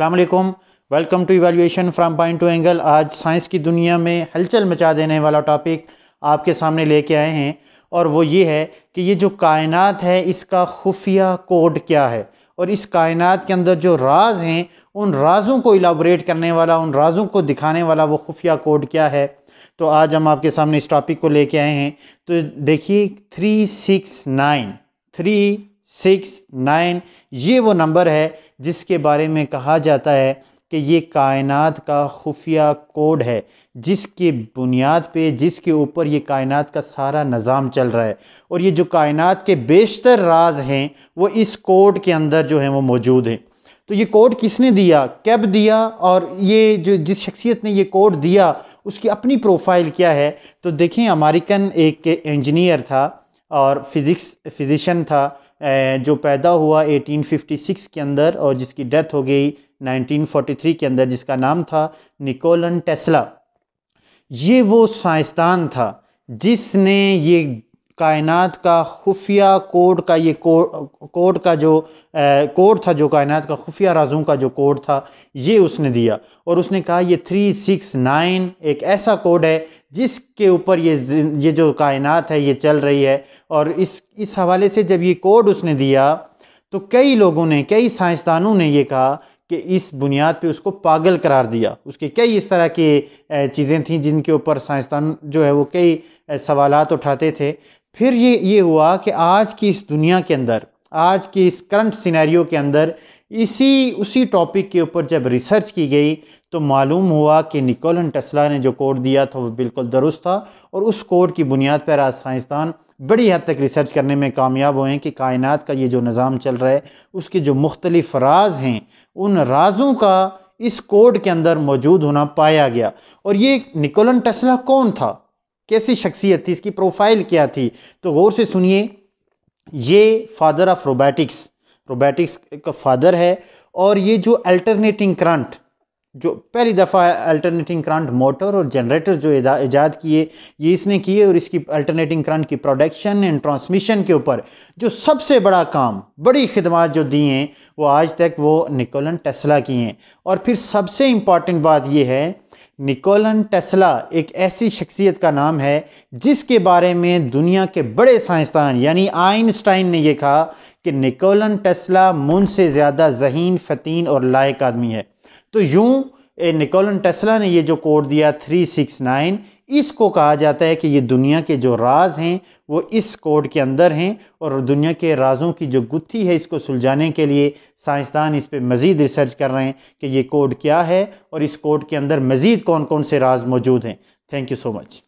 अल्लाम welcome to evolution from point to angle आज science की दुनिया में हलचल मचा देने वाला टॉपिक आपके सामने लेके आए हैं और वो ये है कि ये जो कायनात है इसका खुफिया कोड क्या है और इस कायनात के अंदर जो राज हैं उन राजों को इलाबोरेट करने वाला उन राजों को दिखाने वाला वो खुफिया कोड क्या है तो आज हम आपके सामने इस टॉपिक को लेके आए हैं तो देखिए three six nine three six nine ये वो नंबर है जिसके बारे में कहा जाता है कि ये कायनात का खुफिया कोड है जिसके बुनियाद पे जिसके ऊपर ये कायनात का सारा निज़ाम चल रहा है और ये जो कायनात के बेशतर राज हैं वो इस कोड के अंदर जो हैं वो मौजूद हैं तो ये कोड किसने दिया कब दिया और ये जो जिस शख्सियत ने ये कोड दिया उसकी अपनी प्रोफाइल क्या है तो देखें अमेरिकन एक इंजीनियर था और फिज़िक्स फिज़िशन था जो पैदा हुआ 1856 के अंदर और जिसकी डेथ हो गई 1943 के अंदर जिसका नाम था निकोलन टेस्ला ये वो साइंसदान था जिसने ये कायनात का खुफिया कोड का ये कोड का जो कोड था जो कायनात का खुफिया राजों का जो कोड था ये उसने दिया और उसने कहा ये थ्री सिक्स नाइन एक ऐसा कोड है जिसके ऊपर ये ये जो कायनात है ये चल रही है और इस इस हवाले से जब ये कोड उसने दिया तो कई लोगों ने कई साइंसदानों ने ये कहा कि इस बुनियाद पे उसको पागल करार दिया उसके कई इस तरह के चीज़ें थीं जिनके ऊपर साइंसदान जो है वो कई सवालात उठाते थे फिर ये ये हुआ कि आज की इस दुनिया के अंदर आज के इस करंट सिनेरियो के अंदर इसी उसी टॉपिक के ऊपर जब रिसर्च की गई तो मालूम हुआ कि निकोलन टेस्ला ने जो कोड दिया था वो बिल्कुल दुरुस्त था और उस कोड की बुनियाद पर आज साइंसदान बड़ी हद तक रिसर्च करने में कामयाब हुए हैं कि कायनात का ये जो निज़ाम चल रहा है उसके जो मुख्तलिफ राज हैं उन राजों का इस कोड के अंदर मौजूद होना पाया गया और ये निकोलन टेस्ला कौन था कैसी शख्सियत थी इसकी प्रोफाइल क्या थी तो गौर से सुनिए ये फादर ऑफ रोबोटिक्स रोबोटिक्स का फादर है और ये जो अल्टरनेटिंग करंट जो पहली दफ़ा अल्टरनेटिंग करंट मोटर और जनरेटर जो ईजाद किए ये इसने किए और इसकी अल्टरनेटिंग करंट की प्रोडक्शन एंड ट्रांसमिशन के ऊपर जो सबसे बड़ा काम बड़ी खदमात जो दी हैं वो आज तक वो निकोलन टेस्ला की हैं और फिर सबसे इम्पॉर्टेंट बात यह है निकोलन टेस्ला एक ऐसी शख्सियत का नाम है जिसके बारे में दुनिया के बड़े साइंसदान यानी आइंस्टाइन ने यह कहा कि निकोलन टेस्ला मुन से ज़्यादा जहीन फतीन और लायक आदमी है तो यूँ निकोलन टेस्ला ने ये जो कोड दिया 369 इसको कहा जाता है कि ये दुनिया के जो राज हैं वो इस कोड के अंदर हैं और दुनिया के राजों की जो गुत्थी है इसको सुलझाने के लिए साइंसदान इस पर मज़ीद रिसर्च कर रहे हैं कि ये कोड क्या है और इस कोड के अंदर मज़ीद कौन कौन से राज मौजूद हैं थैंक यू सो मच